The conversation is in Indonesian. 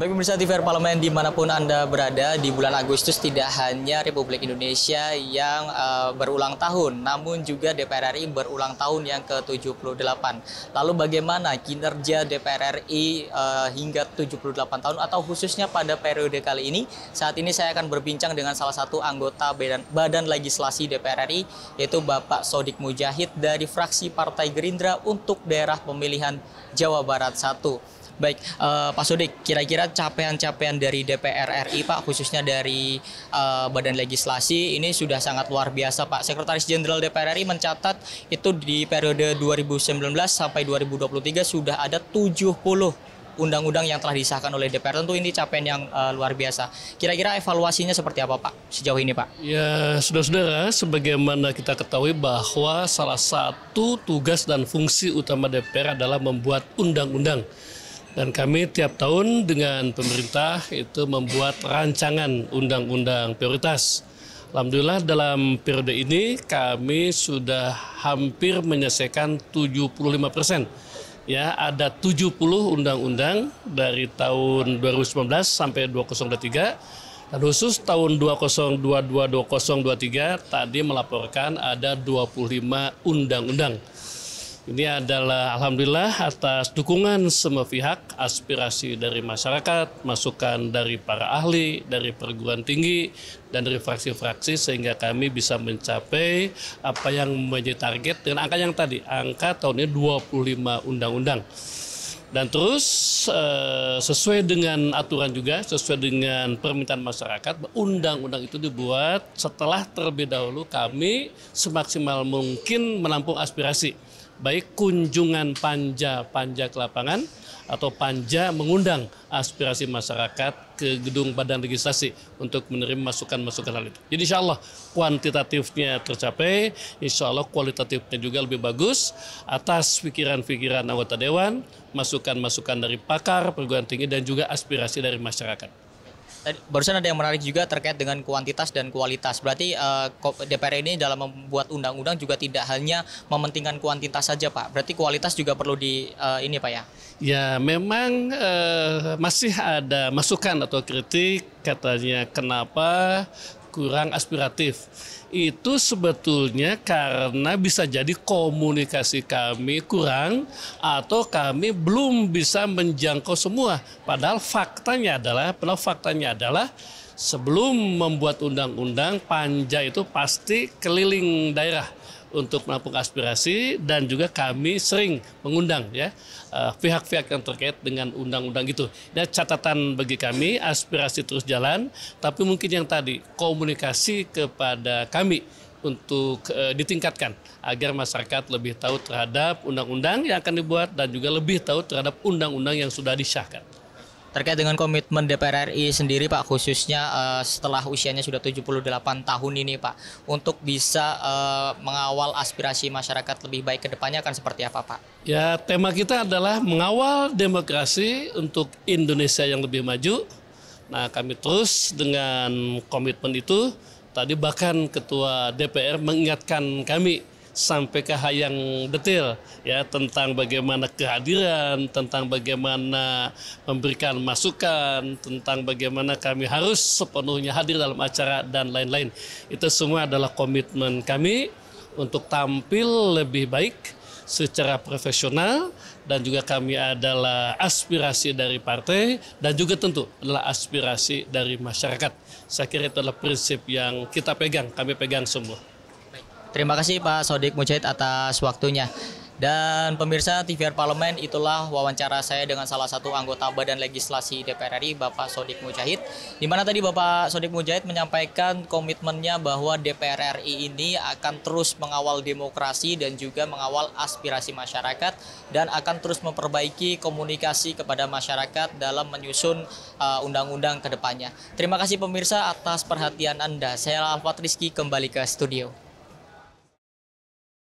Bagi pemirsa TVR Parlemen dimanapun Anda berada di bulan Agustus tidak hanya Republik Indonesia yang uh, berulang tahun namun juga DPR RI berulang tahun yang ke-78. Lalu bagaimana kinerja DPR RI uh, eh, hingga 78 tahun atau khususnya pada periode kali ini? Saat ini saya akan berbincang dengan salah satu anggota Badan, Badan Legislasi DPR RI yaitu Bapak Sodik Mujahid dari fraksi Partai Gerindra untuk daerah pemilihan Jawa Barat 1. Baik, uh, Pak Sudik, kira-kira capaian-capaian dari DPR RI Pak, khususnya dari uh, Badan Legislasi ini sudah sangat luar biasa Pak. Sekretaris Jenderal DPR RI mencatat itu di periode 2019 sampai 2023 sudah ada 70 undang-undang yang telah disahkan oleh DPR. Tentu ini capaian yang uh, luar biasa. Kira-kira evaluasinya seperti apa Pak sejauh ini Pak? Ya, sudah saudara sebagaimana kita ketahui bahwa salah satu tugas dan fungsi utama DPR adalah membuat undang-undang dan kami tiap tahun dengan pemerintah itu membuat rancangan undang-undang prioritas. Alhamdulillah dalam periode ini kami sudah hampir menyelesaikan 75 persen. Ya, ada 70 undang-undang dari tahun 2019 sampai 2023. Dan khusus tahun 2022-2023 tadi melaporkan ada 25 undang-undang. Ini adalah alhamdulillah atas dukungan semua pihak, aspirasi dari masyarakat, masukan dari para ahli, dari perguruan tinggi, dan dari fraksi-fraksi sehingga kami bisa mencapai apa yang menjadi target dengan angka yang tadi, angka tahunnya 25 undang-undang. Dan terus eh, sesuai dengan aturan juga, sesuai dengan permintaan masyarakat, undang-undang itu dibuat setelah terlebih dahulu kami semaksimal mungkin menampung aspirasi baik kunjungan panja-panja ke lapangan atau panja mengundang aspirasi masyarakat ke gedung badan legislasi untuk menerima masukan-masukan hal itu. Jadi insya Allah kuantitatifnya tercapai, insya Allah kualitatifnya juga lebih bagus atas pikiran-pikiran anggota Dewan, masukan-masukan dari pakar perguruan tinggi dan juga aspirasi dari masyarakat barusan ada yang menarik juga terkait dengan kuantitas dan kualitas. Berarti uh, eh, DPR ini dalam membuat undang-undang juga tidak hanya mementingkan kuantitas saja, Pak. Berarti kualitas juga perlu di uh, ini, Pak ya. Ya, memang uh, masih ada masukan atau kritik katanya kenapa kurang aspiratif. Itu sebetulnya karena bisa jadi komunikasi kami kurang atau kami belum bisa menjangkau semua. Padahal faktanya adalah, padahal faktanya adalah sebelum membuat undang-undang panja itu pasti keliling daerah untuk menampung aspirasi dan juga kami sering mengundang ya eh, pihak-pihak yang terkait dengan undang-undang itu. Dan catatan bagi kami aspirasi terus jalan, tapi mungkin yang tadi komunikasi kepada kami untuk e, ditingkatkan agar masyarakat lebih tahu terhadap undang-undang yang akan dibuat dan juga lebih tahu terhadap undang-undang yang sudah disahkan. Terkait dengan komitmen DPR RI sendiri Pak khususnya uh, setelah usianya sudah 78 tahun ini Pak untuk bisa uh, mengawal aspirasi masyarakat lebih baik ke depannya akan seperti apa Pak? Ya tema kita adalah mengawal demokrasi untuk Indonesia yang lebih maju. Nah kami terus dengan komitmen itu tadi bahkan Ketua DPR mengingatkan kami sampai ke hal yang detail ya tentang bagaimana kehadiran, tentang bagaimana memberikan masukan, tentang bagaimana kami harus sepenuhnya hadir dalam acara dan lain-lain. Itu semua adalah komitmen kami untuk tampil lebih baik secara profesional dan juga kami adalah aspirasi dari partai dan juga tentu adalah aspirasi dari masyarakat. Saya kira itu adalah prinsip yang kita pegang, kami pegang semua. Terima kasih Pak Sodik Mujahid atas waktunya. Dan pemirsa TVR Parlemen itulah wawancara saya dengan salah satu anggota Badan Legislasi DPR RI Bapak Sodik Mujahid. Di mana tadi Bapak Sodik Mujahid menyampaikan komitmennya bahwa DPR RI ini akan terus mengawal demokrasi dan juga mengawal aspirasi masyarakat dan akan terus memperbaiki komunikasi kepada masyarakat dalam menyusun uh, undang-undang uh, undang ke Terima kasih pemirsa atas perhatian Anda. Saya Alfat Rizky kembali ke studio.